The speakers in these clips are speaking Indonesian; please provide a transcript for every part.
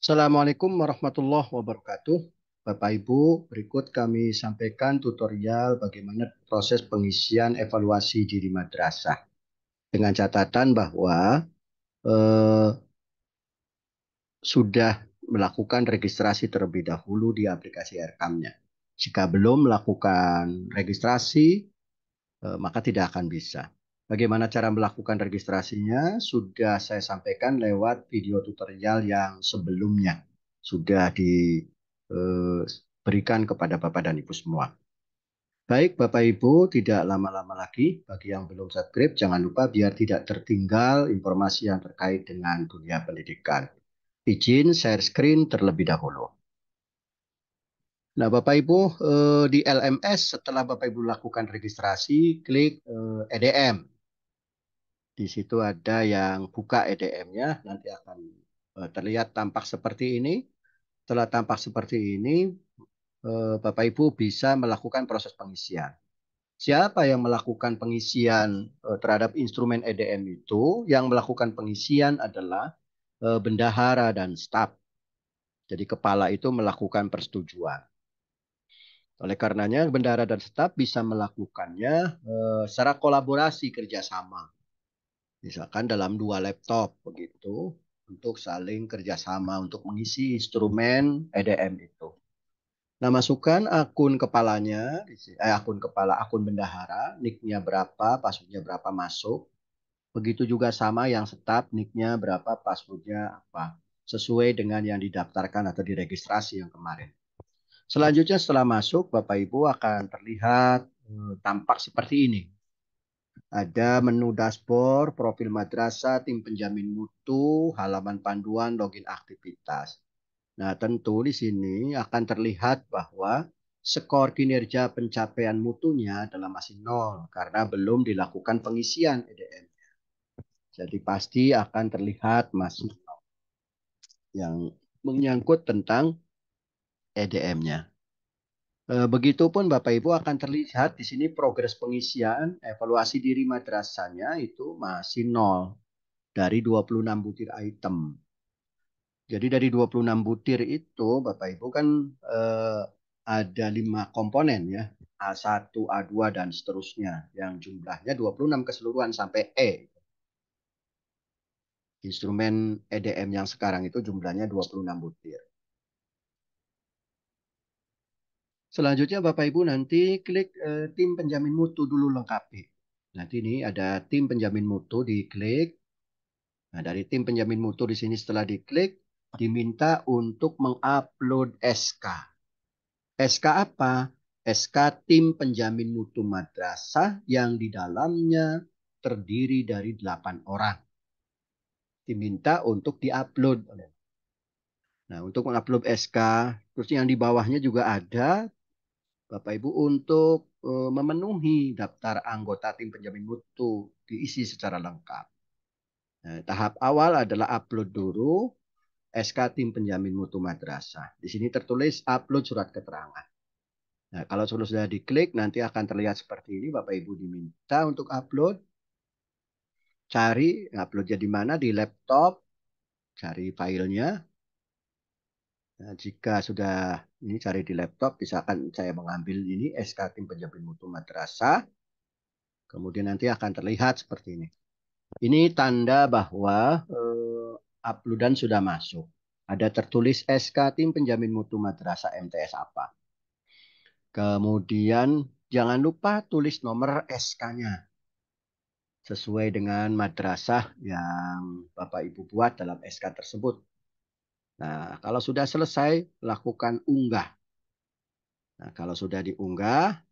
Assalamualaikum warahmatullahi wabarakatuh. Bapak Ibu, berikut kami sampaikan tutorial bagaimana proses pengisian evaluasi diri madrasah. Dengan catatan bahwa eh, sudah melakukan registrasi terlebih dahulu di aplikasi rkm nya Jika belum melakukan registrasi, eh, maka tidak akan bisa. Bagaimana cara melakukan registrasinya sudah saya sampaikan lewat video tutorial yang sebelumnya sudah diberikan eh, kepada Bapak dan Ibu semua. Baik Bapak Ibu, tidak lama-lama lagi bagi yang belum subscribe jangan lupa biar tidak tertinggal informasi yang terkait dengan dunia pendidikan. Izin share screen terlebih dahulu. Nah, Bapak Ibu eh, di LMS setelah Bapak Ibu lakukan registrasi, klik EDM eh, e di situ ada yang buka EDM-nya, nanti akan eh, terlihat tampak seperti ini. Setelah tampak seperti ini, eh, Bapak Ibu bisa melakukan proses pengisian. Siapa yang melakukan pengisian eh, terhadap instrumen EDM itu? Yang melakukan pengisian adalah bendahara dan staf. Jadi kepala itu melakukan persetujuan. Oleh karenanya bendahara dan staf bisa melakukannya secara kolaborasi kerjasama misalkan dalam dua laptop begitu untuk saling kerjasama untuk mengisi instrumen EDM itu. Nah masukkan akun kepalanya, eh, akun kepala, akun bendahara, nicknya berapa, passwordnya berapa masuk. Begitu juga sama yang setap, nicknya berapa, passwordnya apa. Sesuai dengan yang didaftarkan atau diregistrasi yang kemarin. Selanjutnya setelah masuk, Bapak Ibu akan terlihat eh, tampak seperti ini. Ada menu dashboard, profil madrasah, tim penjamin mutu, halaman panduan, login aktivitas. Nah, tentu di sini akan terlihat bahwa skor kinerja pencapaian mutunya adalah masih nol karena belum dilakukan pengisian EDM. Jadi pasti akan terlihat masih nol yang menyangkut tentang EDM-nya. Eh, begitupun Bapak Ibu akan terlihat di sini progres pengisian evaluasi diri madrasahnya itu masih nol dari 26 butir item. Jadi dari 26 butir itu Bapak Ibu kan eh, ada lima komponen ya. A1, A2, dan seterusnya. Yang jumlahnya 26 keseluruhan sampai E. Instrumen EDM yang sekarang itu jumlahnya 26 butir. Selanjutnya Bapak Ibu nanti klik eh, tim penjamin mutu dulu lengkapi. Nanti ini ada tim penjamin mutu diklik. Nah, dari tim penjamin mutu di sini setelah diklik diminta untuk mengupload SK. SK apa? SK tim penjamin mutu madrasah yang di dalamnya terdiri dari 8 orang. Diminta untuk diupload oleh Nah, untuk mengupload SK, terus yang di bawahnya juga ada Bapak Ibu untuk eh, memenuhi daftar anggota tim penjamin mutu diisi secara lengkap. Nah, tahap awal adalah upload dulu SK tim penjamin mutu madrasah. Di sini tertulis upload surat keterangan. Nah, kalau sudah diklik nanti akan terlihat seperti ini Bapak Ibu diminta untuk upload. Cari uploadnya di mana di laptop. Cari filenya. Nah, jika sudah ini cari di laptop misalkan saya mengambil ini SK tim penjamin mutu madrasah kemudian nanti akan terlihat seperti ini ini tanda bahwa eh, uploadan sudah masuk ada tertulis SK tim penjamin mutu madrasah MTS apa kemudian jangan lupa tulis nomor SK-nya sesuai dengan madrasah yang Bapak Ibu buat dalam SK tersebut Nah, kalau sudah selesai, lakukan unggah. Nah, kalau sudah diunggah,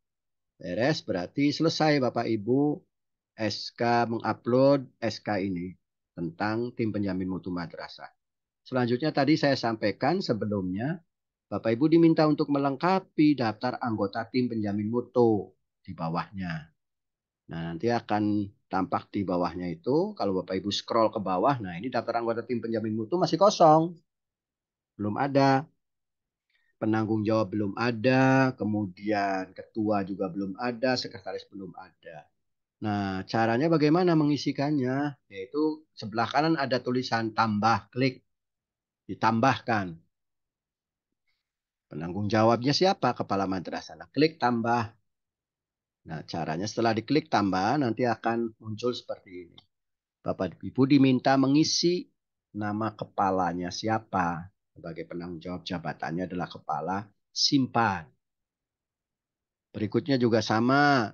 beres berarti selesai Bapak Ibu SK mengupload SK ini tentang tim penjamin mutu madrasah. Selanjutnya tadi saya sampaikan sebelumnya, Bapak Ibu diminta untuk melengkapi daftar anggota tim penjamin mutu di bawahnya. Nah, nanti akan tampak di bawahnya itu, kalau Bapak Ibu scroll ke bawah, nah ini daftar anggota tim penjamin mutu masih kosong belum ada, penanggung jawab belum ada, kemudian ketua juga belum ada, sekretaris belum ada. Nah, caranya bagaimana mengisikannya? Yaitu sebelah kanan ada tulisan tambah, klik ditambahkan. Penanggung jawabnya siapa? Kepala madrasah. Nah, klik tambah. Nah, caranya setelah diklik tambah nanti akan muncul seperti ini. Bapak Ibu diminta mengisi nama kepalanya siapa sebagai penanggung jawab jabatannya adalah kepala simpan. Berikutnya juga sama.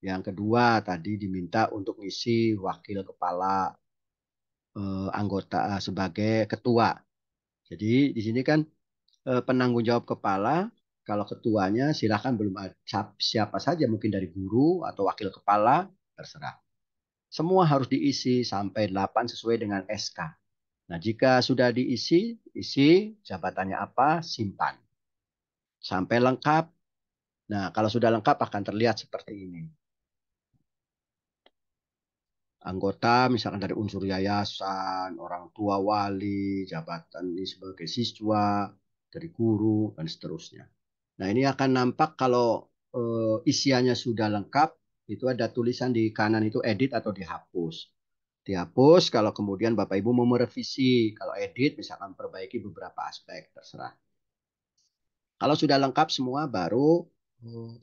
Yang kedua tadi diminta untuk ngisi wakil kepala eh, anggota eh, sebagai ketua. Jadi di sini kan eh, penanggung jawab kepala kalau ketuanya silahkan belum ada siapa saja mungkin dari guru atau wakil kepala terserah. Semua harus diisi sampai 8 sesuai dengan SK. Nah, jika sudah diisi, isi jabatannya apa, simpan. Sampai lengkap. Nah, kalau sudah lengkap akan terlihat seperti ini. Anggota misalkan dari unsur yayasan, orang tua wali, jabatan ini sebagai siswa, dari guru, dan seterusnya. Nah, ini akan nampak kalau eh, isiannya sudah lengkap, itu ada tulisan di kanan itu edit atau dihapus dihapus kalau kemudian Bapak Ibu mau merevisi, kalau edit misalkan perbaiki beberapa aspek terserah. Kalau sudah lengkap semua baru eh,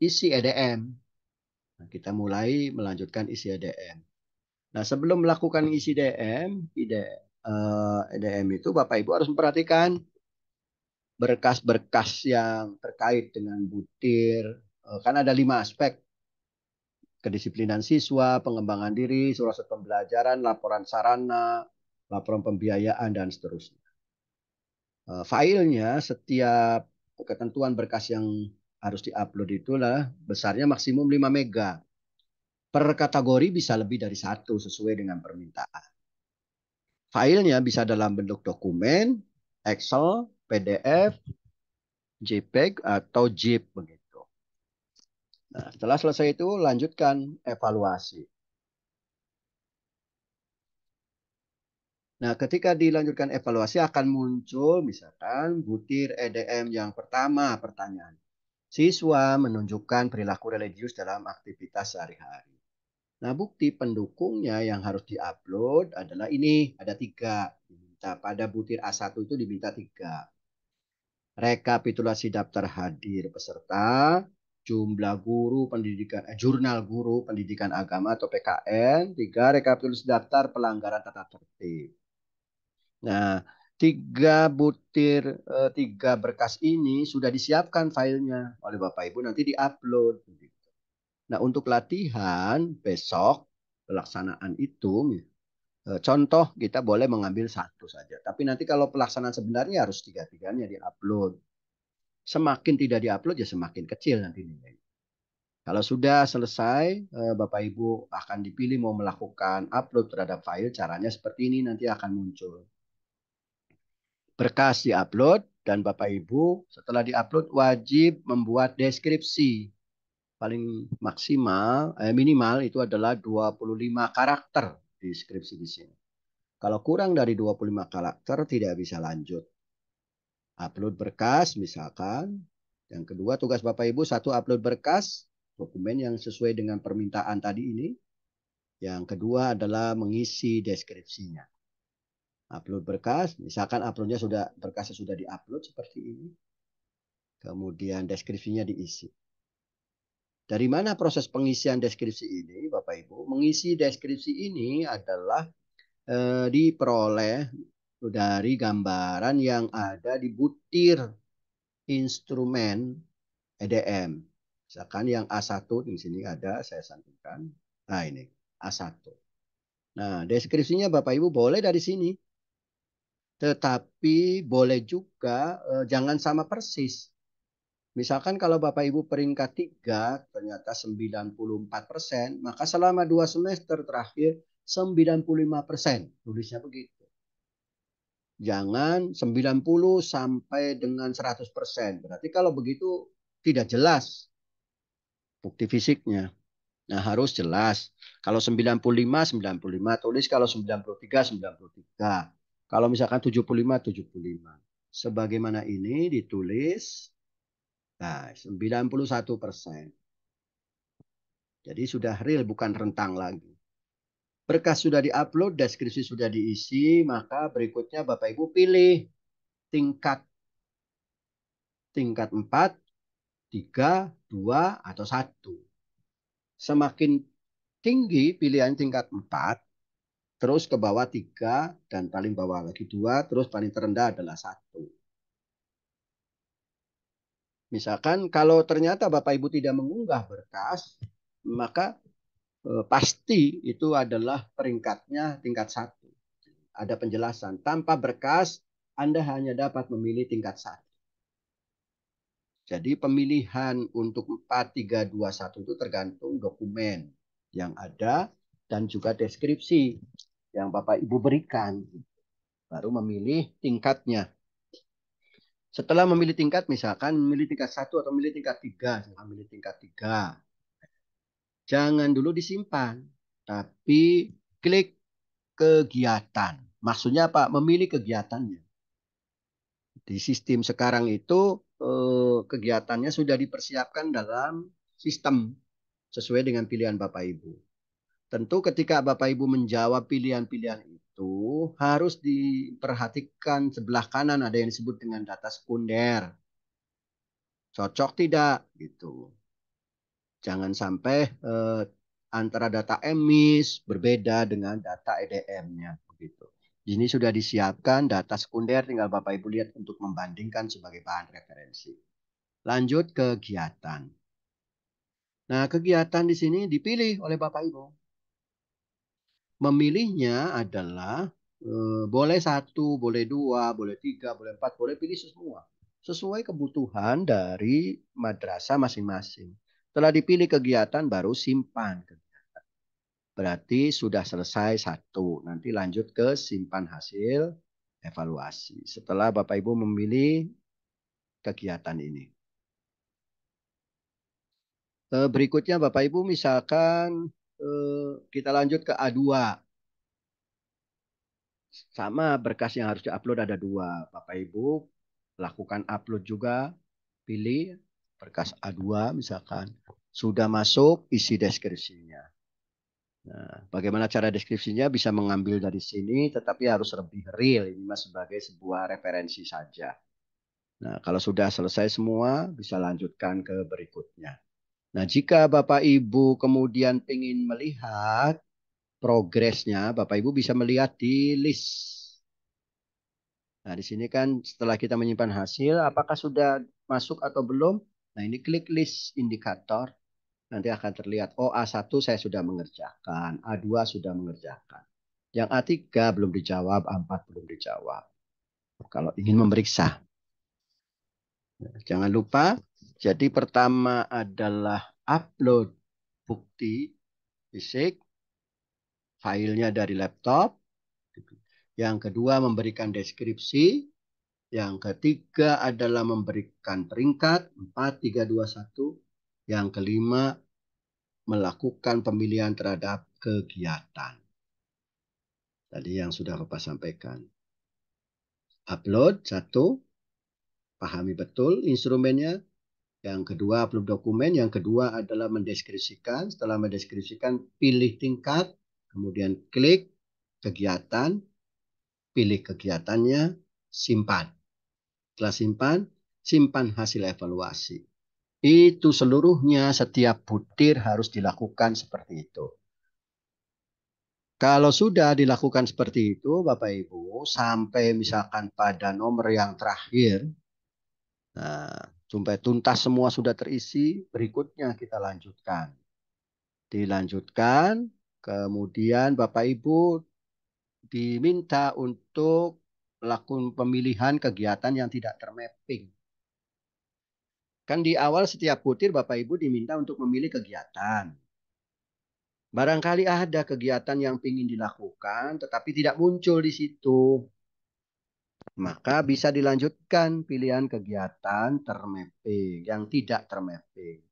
isi EDM. Nah, kita mulai melanjutkan isi EDM. Nah, sebelum melakukan isi EDM, EDM eh, e itu Bapak Ibu harus memperhatikan berkas-berkas yang terkait dengan butir, eh, kan ada lima aspek kedisiplinan siswa, pengembangan diri, surat pembelajaran, laporan sarana, laporan pembiayaan, dan seterusnya. Eh, Filenya setiap ketentuan berkas yang harus diupload itulah besarnya maksimum 5 mega. Per kategori bisa lebih dari satu sesuai dengan permintaan. Filenya bisa dalam bentuk dokumen, Excel, PDF, JPEG atau JIP begitu. Nah, setelah selesai itu lanjutkan evaluasi. Nah, ketika dilanjutkan evaluasi akan muncul misalkan butir EDM yang pertama pertanyaan. Siswa menunjukkan perilaku religius dalam aktivitas sehari-hari. Nah, bukti pendukungnya yang harus diupload adalah ini, ada tiga. Diminta pada butir A1 itu diminta tiga. Rekapitulasi daftar hadir peserta, jumlah guru pendidikan eh, jurnal guru pendidikan agama atau PKN, tiga rekapitulasi daftar pelanggaran tata tertib. Nah, tiga butir eh, tiga berkas ini sudah disiapkan filenya oleh Bapak Ibu nanti diupload. Nah, untuk latihan besok pelaksanaan itu eh, contoh kita boleh mengambil satu saja. Tapi nanti kalau pelaksanaan sebenarnya harus tiga-tiganya diupload. Semakin tidak diupload ya semakin kecil nanti nilainya. Kalau sudah selesai, eh, Bapak Ibu akan dipilih mau melakukan upload terhadap file. Caranya seperti ini nanti akan muncul. Berkas diupload dan Bapak Ibu setelah diupload wajib membuat deskripsi. Paling maksimal, eh, minimal itu adalah 25 karakter deskripsi di sini. Kalau kurang dari 25 karakter tidak bisa lanjut upload berkas misalkan. Yang kedua tugas Bapak Ibu satu upload berkas dokumen yang sesuai dengan permintaan tadi ini. Yang kedua adalah mengisi deskripsinya. Upload berkas, misalkan uploadnya sudah berkasnya sudah diupload seperti ini. Kemudian deskripsinya diisi. Dari mana proses pengisian deskripsi ini, Bapak Ibu? Mengisi deskripsi ini adalah e, diperoleh dari gambaran yang ada di butir instrumen EDM. Misalkan yang A1 di sini ada, saya santumkan. Nah ini A1. Nah deskripsinya Bapak Ibu boleh dari sini. Tetapi boleh juga eh, jangan sama persis. Misalkan kalau Bapak Ibu peringkat 3 ternyata 94%, maka selama dua semester terakhir 95%. Tulisnya begitu jangan 90 sampai dengan 100 persen. Berarti kalau begitu tidak jelas bukti fisiknya. Nah harus jelas. Kalau 95, 95 tulis. Kalau 93, 93. Kalau misalkan 75, 75. Sebagaimana ini ditulis nah, 91 persen. Jadi sudah real bukan rentang lagi berkas sudah diupload, deskripsi sudah diisi, maka berikutnya Bapak Ibu pilih tingkat tingkat 4, 3, 2, atau 1. Semakin tinggi pilihan tingkat 4, terus ke bawah 3, dan paling bawah lagi 2, terus paling terendah adalah 1. Misalkan kalau ternyata Bapak Ibu tidak mengunggah berkas, maka Eh, pasti itu adalah peringkatnya tingkat satu. Ada penjelasan. Tanpa berkas, Anda hanya dapat memilih tingkat satu. Jadi pemilihan untuk 4, 3, 2, 1 itu tergantung dokumen yang ada dan juga deskripsi yang Bapak Ibu berikan. Baru memilih tingkatnya. Setelah memilih tingkat, misalkan memilih tingkat satu atau memilih tingkat tiga, memilih tingkat tiga Jangan dulu disimpan, tapi klik kegiatan. Maksudnya apa? Memilih kegiatannya. Di sistem sekarang itu eh, kegiatannya sudah dipersiapkan dalam sistem sesuai dengan pilihan Bapak Ibu. Tentu ketika Bapak Ibu menjawab pilihan-pilihan itu harus diperhatikan sebelah kanan ada yang disebut dengan data sekunder. Cocok tidak gitu. Jangan sampai eh, antara data emis berbeda dengan data EDM-nya begitu. Ini sudah disiapkan data sekunder tinggal Bapak Ibu lihat untuk membandingkan sebagai bahan referensi. Lanjut kegiatan. Nah, kegiatan di sini dipilih oleh Bapak Ibu. Memilihnya adalah eh, boleh satu, boleh dua, boleh tiga, boleh empat, boleh pilih semua sesuai kebutuhan dari madrasah masing-masing telah dipilih kegiatan baru simpan kegiatan. Berarti sudah selesai satu. Nanti lanjut ke simpan hasil evaluasi. Setelah Bapak Ibu memilih kegiatan ini. E, berikutnya Bapak Ibu misalkan e, kita lanjut ke A2. Sama berkas yang harus diupload ada dua. Bapak Ibu lakukan upload juga. Pilih berkas A2 misalkan sudah masuk isi deskripsinya. Nah, bagaimana cara deskripsinya bisa mengambil dari sini tetapi harus lebih real ini Mas sebagai sebuah referensi saja. Nah, kalau sudah selesai semua bisa lanjutkan ke berikutnya. Nah, jika Bapak Ibu kemudian ingin melihat progresnya, Bapak Ibu bisa melihat di list. Nah, di sini kan setelah kita menyimpan hasil, apakah sudah masuk atau belum? Nah ini klik list indikator, nanti akan terlihat, oh A1 saya sudah mengerjakan, A2 sudah mengerjakan. Yang A3 belum dijawab, A4 belum dijawab. Kalau ingin memeriksa. jangan lupa, jadi pertama adalah upload bukti fisik, filenya dari laptop. Yang kedua memberikan deskripsi, yang ketiga adalah memberikan peringkat 4 3 2 1. Yang kelima melakukan pemilihan terhadap kegiatan. Tadi yang sudah Bapak sampaikan. Upload satu, pahami betul instrumennya. Yang kedua upload dokumen, yang kedua adalah mendeskripsikan. Setelah mendeskripsikan pilih tingkat, kemudian klik kegiatan, pilih kegiatannya, simpan. Setelah simpan, simpan hasil evaluasi. Itu seluruhnya setiap butir harus dilakukan seperti itu. Kalau sudah dilakukan seperti itu, Bapak Ibu, sampai misalkan pada nomor yang terakhir, nah, sampai tuntas semua sudah terisi, berikutnya kita lanjutkan. Dilanjutkan, kemudian Bapak Ibu diminta untuk lakukan pemilihan kegiatan yang tidak termapping. Kan di awal setiap putir Bapak Ibu diminta untuk memilih kegiatan. Barangkali ada kegiatan yang ingin dilakukan tetapi tidak muncul di situ. Maka bisa dilanjutkan pilihan kegiatan termapping yang tidak termapping.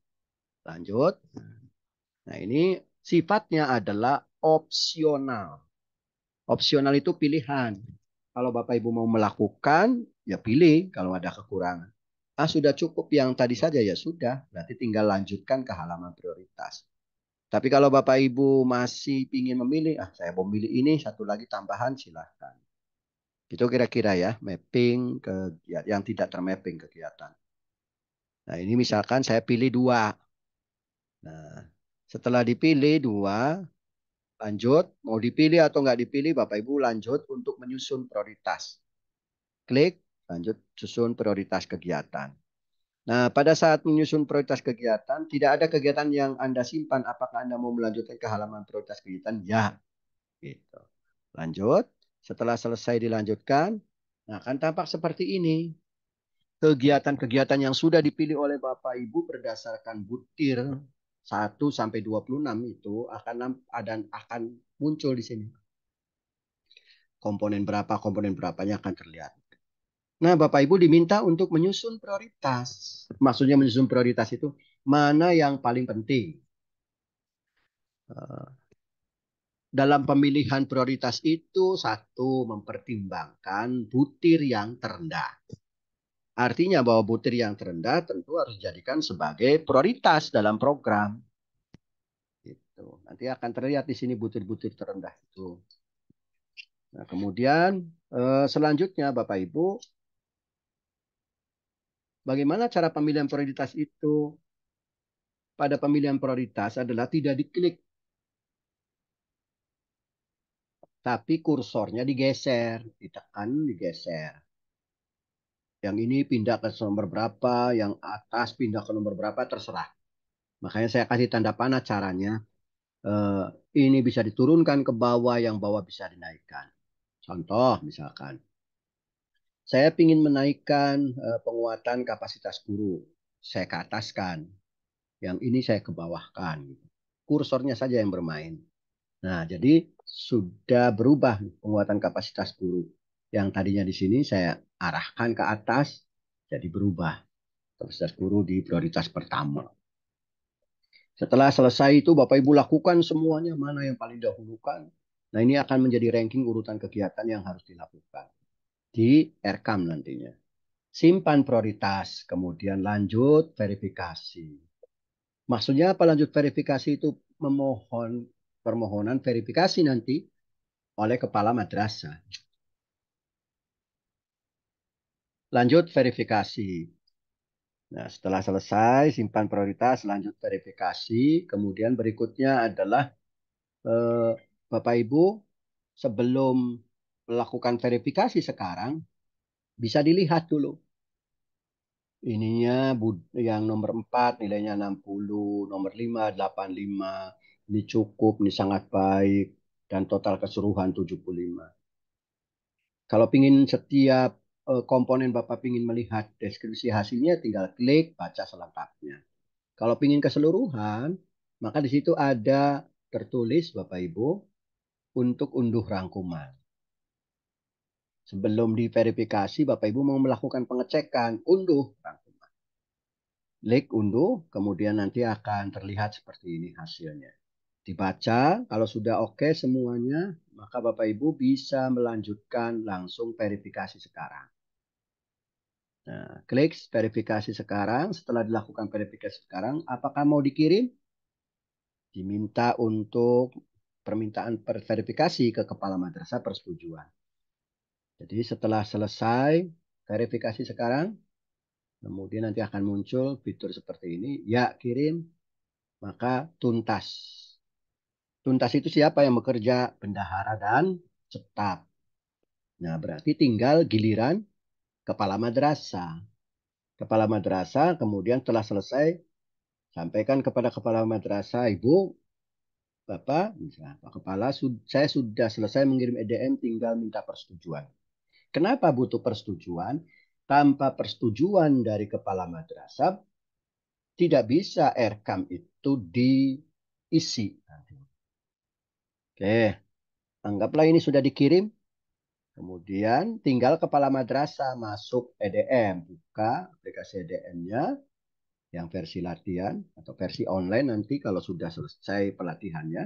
Lanjut. Nah ini sifatnya adalah opsional. Opsional itu pilihan. Kalau Bapak Ibu mau melakukan, ya pilih kalau ada kekurangan. Ah, sudah cukup yang tadi saja ya sudah, berarti tinggal lanjutkan ke halaman prioritas. Tapi kalau Bapak Ibu masih ingin memilih, ah saya mau memilih ini, satu lagi tambahan silahkan. Itu kira-kira ya, mapping ke ya, yang tidak termapping kegiatan. Nah ini misalkan saya pilih dua. Nah setelah dipilih dua, Lanjut, mau dipilih atau nggak dipilih, Bapak Ibu lanjut untuk menyusun prioritas. Klik, lanjut susun prioritas kegiatan. Nah, pada saat menyusun prioritas kegiatan, tidak ada kegiatan yang Anda simpan. Apakah Anda mau melanjutkan ke halaman prioritas kegiatan? Ya. Gitu. Lanjut. Setelah selesai dilanjutkan, nah akan tampak seperti ini. Kegiatan-kegiatan yang sudah dipilih oleh Bapak Ibu berdasarkan butir 1 sampai 26 itu akan ada akan muncul di sini. Komponen berapa, komponen berapanya akan terlihat. Nah, Bapak Ibu diminta untuk menyusun prioritas. Maksudnya menyusun prioritas itu mana yang paling penting. Eh, dalam pemilihan prioritas itu satu mempertimbangkan butir yang terendah. Artinya bahwa butir yang terendah tentu harus dijadikan sebagai prioritas dalam program. Gitu. Nanti akan terlihat di sini butir-butir terendah itu. Nah, kemudian eh, selanjutnya Bapak Ibu, bagaimana cara pemilihan prioritas itu? Pada pemilihan prioritas adalah tidak diklik. Tapi kursornya digeser, ditekan, digeser yang ini pindah ke nomor berapa, yang atas pindah ke nomor berapa, terserah. Makanya saya kasih tanda panah caranya. Eh, ini bisa diturunkan ke bawah, yang bawah bisa dinaikkan. Contoh misalkan, saya ingin menaikkan eh, penguatan kapasitas guru. Saya ke ataskan, yang ini saya ke bawahkan. Kursornya saja yang bermain. Nah, jadi sudah berubah penguatan kapasitas guru yang tadinya di sini saya arahkan ke atas jadi berubah. Proses guru di prioritas pertama. Setelah selesai itu Bapak Ibu lakukan semuanya mana yang paling dahulukan. Nah ini akan menjadi ranking urutan kegiatan yang harus dilakukan di rekam nantinya. Simpan prioritas, kemudian lanjut verifikasi. Maksudnya apa lanjut verifikasi itu memohon permohonan verifikasi nanti oleh kepala madrasah lanjut verifikasi. Nah, setelah selesai, simpan prioritas, lanjut verifikasi. Kemudian berikutnya adalah eh, Bapak Ibu, sebelum melakukan verifikasi sekarang, bisa dilihat dulu. Ininya yang nomor 4 nilainya 60, nomor 5 85, ini cukup, ini sangat baik, dan total keseluruhan 75. Kalau ingin setiap Eh, komponen Bapak ingin melihat deskripsi hasilnya tinggal klik baca selengkapnya. Kalau ingin keseluruhan, maka di situ ada tertulis Bapak Ibu untuk unduh rangkuman. Sebelum diverifikasi, Bapak Ibu mau melakukan pengecekan unduh rangkuman. Klik unduh, kemudian nanti akan terlihat seperti ini hasilnya dibaca. Kalau sudah oke okay semuanya, maka Bapak Ibu bisa melanjutkan langsung verifikasi sekarang. Nah, klik verifikasi sekarang. Setelah dilakukan verifikasi sekarang, apakah mau dikirim? Diminta untuk permintaan verifikasi ke kepala madrasah persetujuan. Jadi setelah selesai verifikasi sekarang, kemudian nanti akan muncul fitur seperti ini, ya kirim, maka tuntas. Tuntas itu siapa yang bekerja? Bendahara dan cetak. Nah, berarti tinggal giliran kepala madrasah. Kepala madrasah kemudian telah selesai sampaikan kepada kepala madrasah, Ibu, Bapak, misalnya, Pak Kepala, saya sudah selesai mengirim EDM, tinggal minta persetujuan. Kenapa butuh persetujuan? Tanpa persetujuan dari kepala madrasah, tidak bisa RKAM itu diisi. Oke, anggaplah ini sudah dikirim. Kemudian tinggal kepala madrasah masuk EDM, buka aplikasi EDM-nya yang versi latihan atau versi online nanti kalau sudah selesai pelatihannya.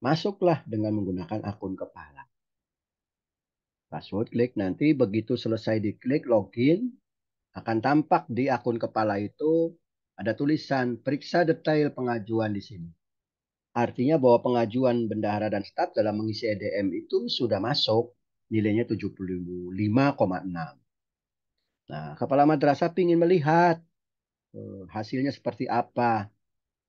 Masuklah dengan menggunakan akun kepala. Password klik nanti begitu selesai diklik login akan tampak di akun kepala itu ada tulisan periksa detail pengajuan di sini. Artinya bahwa pengajuan bendahara dan staf dalam mengisi EDM itu sudah masuk nilainya 75,6. Nah, kepala madrasah ingin melihat eh, hasilnya seperti apa.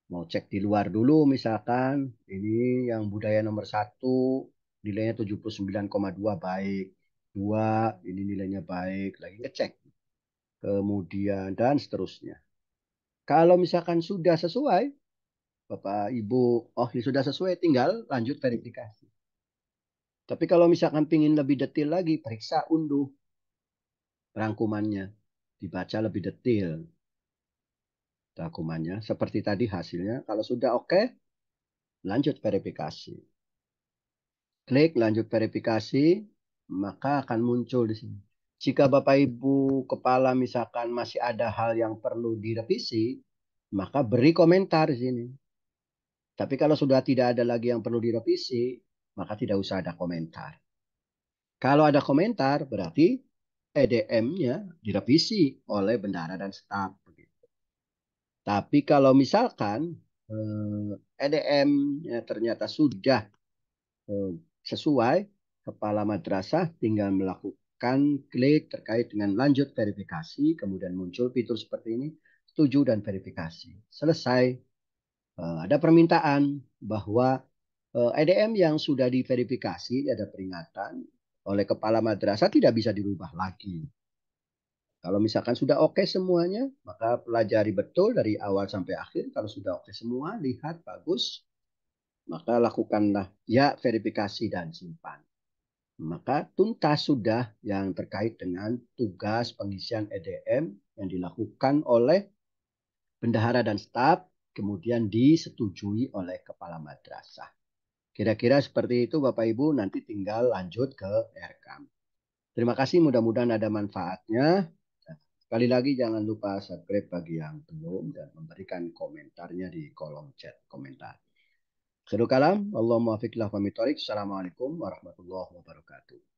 Mau cek di luar dulu misalkan, ini yang budaya nomor satu nilainya 79,2 baik. Dua, ini nilainya baik. Lagi ngecek. Kemudian dan seterusnya. Kalau misalkan sudah sesuai, Bapak Ibu, oh ya sudah sesuai, tinggal lanjut verifikasi. Tapi kalau misalkan pingin lebih detail lagi, periksa unduh rangkumannya. Dibaca lebih detail rangkumannya. Seperti tadi hasilnya, kalau sudah oke, okay, lanjut verifikasi. Klik lanjut verifikasi, maka akan muncul di sini. Jika Bapak Ibu kepala misalkan masih ada hal yang perlu direvisi, maka beri komentar di sini tapi kalau sudah tidak ada lagi yang perlu direvisi, maka tidak usah ada komentar. Kalau ada komentar, berarti EDM-nya direvisi oleh bendara dan staf. Tapi kalau misalkan EDM eh, e ternyata sudah eh, sesuai, kepala madrasah tinggal melakukan klik terkait dengan lanjut verifikasi, kemudian muncul fitur seperti ini, setuju dan verifikasi. Selesai Eh, ada permintaan bahwa EDM eh, e yang sudah diverifikasi ada peringatan oleh kepala madrasah tidak bisa dirubah lagi. Kalau misalkan sudah oke okay semuanya, maka pelajari betul dari awal sampai akhir. Kalau sudah oke okay semua, lihat bagus, maka lakukanlah ya verifikasi dan simpan. Maka tuntas sudah yang terkait dengan tugas pengisian EDM yang dilakukan oleh bendahara dan staf kemudian disetujui oleh kepala madrasah. Kira-kira seperti itu Bapak Ibu nanti tinggal lanjut ke RKM. Terima kasih mudah-mudahan ada manfaatnya. Nah, sekali lagi jangan lupa subscribe bagi yang belum dan memberikan komentarnya di kolom chat komentar. Seru kalam, Allah muafiqillah pamitorik. Assalamualaikum warahmatullahi wabarakatuh.